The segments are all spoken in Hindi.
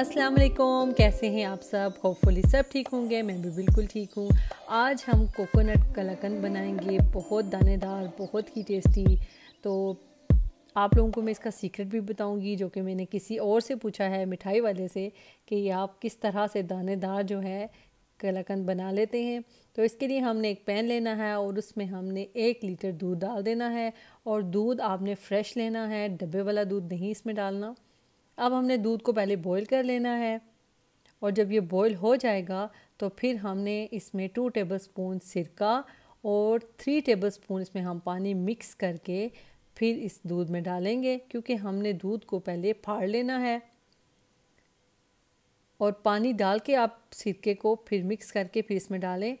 अस्सलाम वालेकुम कैसे हैं आप सब होपफुली सब ठीक होंगे मैं भी बिल्कुल ठीक हूँ आज हम कोकोनट कलाकंद बनाएंगे बहुत दानेदार बहुत ही टेस्टी तो आप लोगों को मैं इसका सीक्रेट भी बताऊंगी जो कि मैंने किसी और से पूछा है मिठाई वाले से कि आप किस तरह से दानेदार जो है कलाकंद बना लेते हैं तो इसके लिए हमने एक पैन लेना है और उसमें हमने एक लीटर दूध डाल देना है और दूध आपने फ्रेश लेना है डब्बे वाला दूध नहीं इसमें डालना अब हमने दूध को पहले बॉईल कर लेना है और जब ये बॉईल हो जाएगा तो फिर हमने इसमें टू टेबलस्पून सिरका और थ्री टेबलस्पून इसमें हम पानी मिक्स करके फिर इस दूध में डालेंगे क्योंकि हमने दूध को पहले फाड़ लेना है और पानी डाल के आप सिरके को फिर मिक्स करके फिर इसमें डालें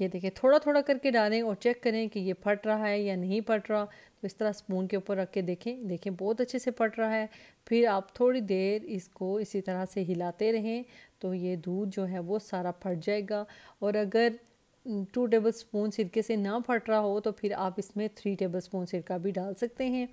ये देखें थोड़ा थोड़ा करके डालें और चेक करें कि ये फट रहा है या नहीं फट रहा तो इस तरह स्पून के ऊपर रख के देखें देखें बहुत अच्छे से फट रहा है फिर आप थोड़ी देर इसको इसी तरह से हिलाते रहें तो ये दूध जो है वो सारा फट जाएगा और अगर टू टेबल स्पून सिरके से ना फट रहा हो तो फिर आप इसमें थ्री टेबल स्पून सिरका भी डाल सकते हैं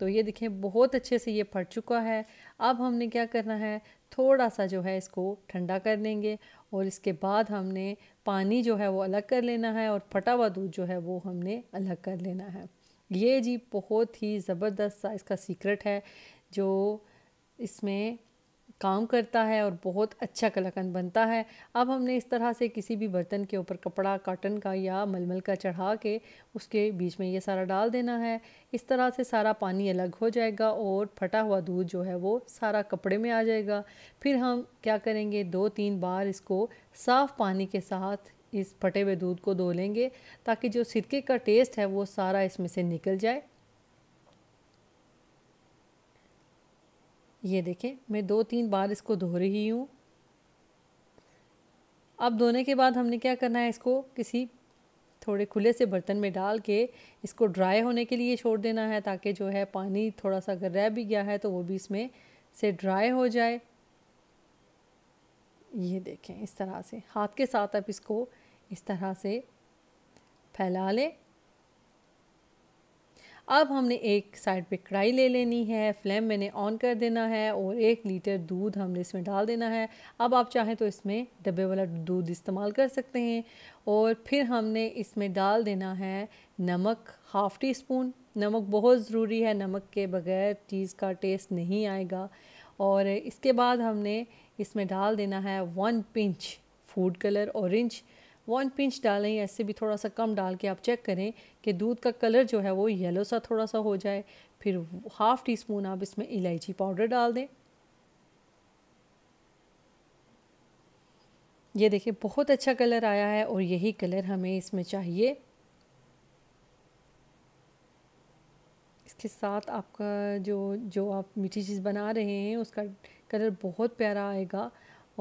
तो ये देखें बहुत अच्छे से ये फट चुका है अब हमने क्या करना है थोड़ा सा जो है इसको ठंडा कर लेंगे और इसके बाद हमने पानी जो है वो अलग कर लेना है और फटा हुआ दूध जो है वो हमने अलग कर लेना है ये जी बहुत ही ज़बरदस्त सा इसका सीक्रेट है जो इसमें काम करता है और बहुत अच्छा कलाकंद बनता है अब हमने इस तरह से किसी भी बर्तन के ऊपर कपड़ा काटन का या मलमल का चढ़ा के उसके बीच में ये सारा डाल देना है इस तरह से सारा पानी अलग हो जाएगा और फटा हुआ दूध जो है वो सारा कपड़े में आ जाएगा फिर हम क्या करेंगे दो तीन बार इसको साफ़ पानी के साथ इस फटे हुए दूध को धो लेंगे ताकि जो सिरके का टेस्ट है वो सारा इसमें से निकल जाए ये देखें मैं दो तीन बार इसको धो रही हूँ अब धोने के बाद हमने क्या करना है इसको किसी थोड़े खुले से बर्तन में डाल के इसको ड्राई होने के लिए छोड़ देना है ताकि जो है पानी थोड़ा सा अगर रह भी गया है तो वो भी इसमें से ड्राई हो जाए ये देखें इस तरह से हाथ के साथ आप इसको इस तरह से फैला लें अब हमने एक साइड पे कढ़ाई ले लेनी है फ्लेम मैंने ऑन कर देना है और एक लीटर दूध हमने इसमें डाल देना है अब आप चाहें तो इसमें डब्बे वाला दूध इस्तेमाल कर सकते हैं और फिर हमने इसमें डाल देना है नमक हाफ़ टी स्पून नमक बहुत ज़रूरी है नमक के बगैर चीज़ का टेस्ट नहीं आएगा और इसके बाद हमने इसमें डाल देना है one pinch food colour orange और वन पिंच डालें या इससे भी थोड़ा सा कम डाल के आप चेक करें कि दूध का कलर जो है वो येलो सा थोड़ा सा हो जाए फिर हाफ़ टी स्पून आप इसमें इलायची पाउडर डाल दें ये देखिए बहुत अच्छा कलर आया है और यही कलर हमें इसमें चाहिए इसके साथ आपका जो जो आप मीठी चीज़ बना रहे हैं उसका कलर बहुत प्यारा आएगा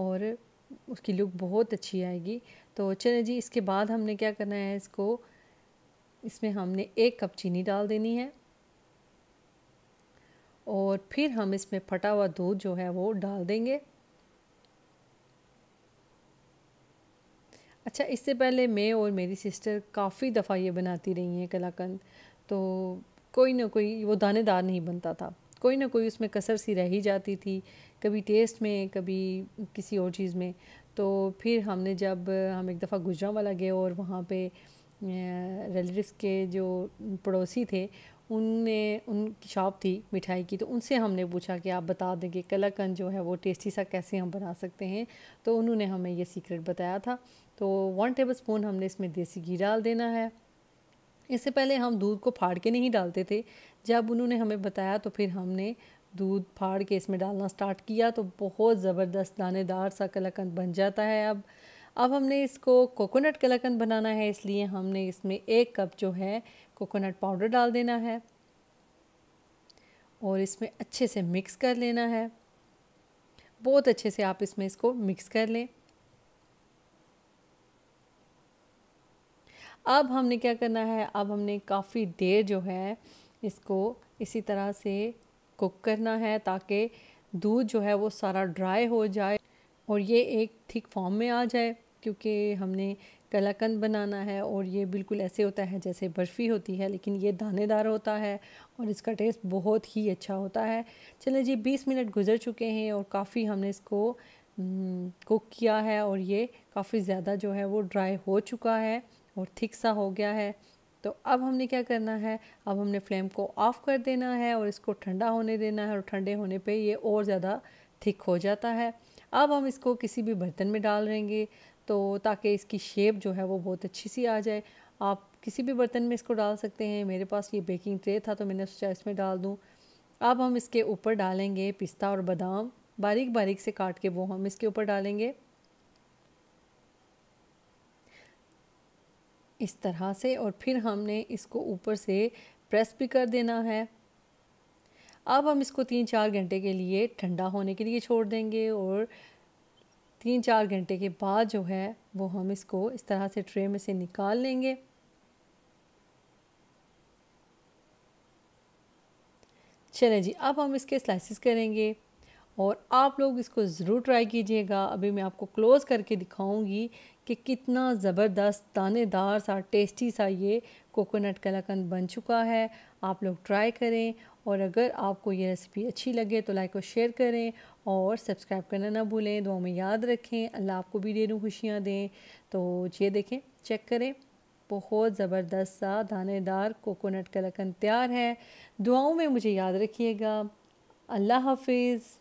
और उसकी लुक बहुत अच्छी आएगी तो चले जी इसके बाद हमने क्या करना है इसको इसमें हमने एक कप चीनी डाल देनी है और फिर हम इसमें फटा हुआ दूध जो है वो डाल देंगे अच्छा इससे पहले मैं और मेरी सिस्टर काफ़ी दफ़ा ये बनाती रही हैं कलाकंद तो कोई ना कोई वो दानेदार नहीं बनता था कोई ना कोई उसमें कसर सी रह ही जाती थी कभी टेस्ट में कभी किसी और चीज़ में तो फिर हमने जब हम एक दफ़ा गुजरा वाला गए और वहाँ पे रिलेटिव्स के जो पड़ोसी थे उनने उनकी शॉप थी मिठाई की तो उनसे हमने पूछा कि आप बता दें कि कलाकंद जो है वो टेस्टी सा कैसे हम बना सकते हैं तो उन्होंने हमें ये सीक्रेट बताया था तो वन टेबल स्पून हमने इसमें देसी घी डाल देना है इससे पहले हम दूध को फाड़ के नहीं डालते थे जब उन्होंने हमें बताया तो फिर हमने दूध फाड़ के इसमें डालना स्टार्ट किया तो बहुत ज़बरदस्त दानेदार सा कलाकंद बन जाता है अब अब हमने इसको कोकोनट कलाकंद बनाना है इसलिए हमने इसमें एक कप जो है कोकोनट पाउडर डाल देना है और इसमें अच्छे से मिक्स कर लेना है बहुत अच्छे से आप इसमें इसको मिक्स कर लें अब हमने क्या करना है अब हमने काफ़ी देर जो है इसको इसी तरह से कुक करना है ताकि दूध जो है वो सारा ड्राई हो जाए और ये एक थिक फॉर्म में आ जाए क्योंकि हमने कलाकंद बनाना है और ये बिल्कुल ऐसे होता है जैसे बर्फ़ी होती है लेकिन ये दानेदार होता है और इसका टेस्ट बहुत ही अच्छा होता है चले जी 20 मिनट गुजर चुके हैं और काफ़ी हमने इसको हम्म, कुक किया है और ये काफ़ी ज़्यादा जो है वो ड्राई हो चुका है और थिक सा हो गया है तो अब हमने क्या करना है अब हमने फ्लेम को ऑफ़ कर देना है और इसको ठंडा होने देना है और ठंडे होने पे ये और ज़्यादा थिक हो जाता है अब हम इसको किसी भी बर्तन में डाल देंगे तो ताकि इसकी शेप जो है वो बहुत अच्छी सी आ जाए आप किसी भी बर्तन में इसको डाल सकते हैं मेरे पास ये बेकिंग ट्रे था तो मैंने सोचा इसमें डाल दूँ अब हम इसके ऊपर डालेंगे पिस्ता और बादाम बारीक बारीक से काट के वो हम इसके ऊपर डालेंगे इस तरह से और फिर हमने इसको ऊपर से प्रेस भी कर देना है अब हम इसको तीन चार घंटे के लिए ठंडा होने के लिए छोड़ देंगे और तीन चार घंटे के बाद जो है वो हम इसको इस तरह से ट्रे में से निकाल लेंगे चलें जी अब हम इसके स्लाइसिस करेंगे और आप लोग इसको ज़रूर ट्राई कीजिएगा अभी मैं आपको क्लोज़ करके दिखाऊंगी कि कितना ज़बरदस्त दानेदार सा टेस्टी सा ये कोकोनट कलाकंद बन चुका है आप लोग ट्राई करें और अगर आपको ये रेसिपी अच्छी लगे तो लाइक और शेयर करें और सब्सक्राइब करना ना भूलें दुआ में याद रखें अल्लाह आपको भी दूँ खुशियाँ दें तो ये देखें चेक करें बहुत ज़बरदस्त सा दानेदार कोकोनट कलाकंद तैयार है दुआओं में मुझे याद रखिएगा अल्लाह हाफिज़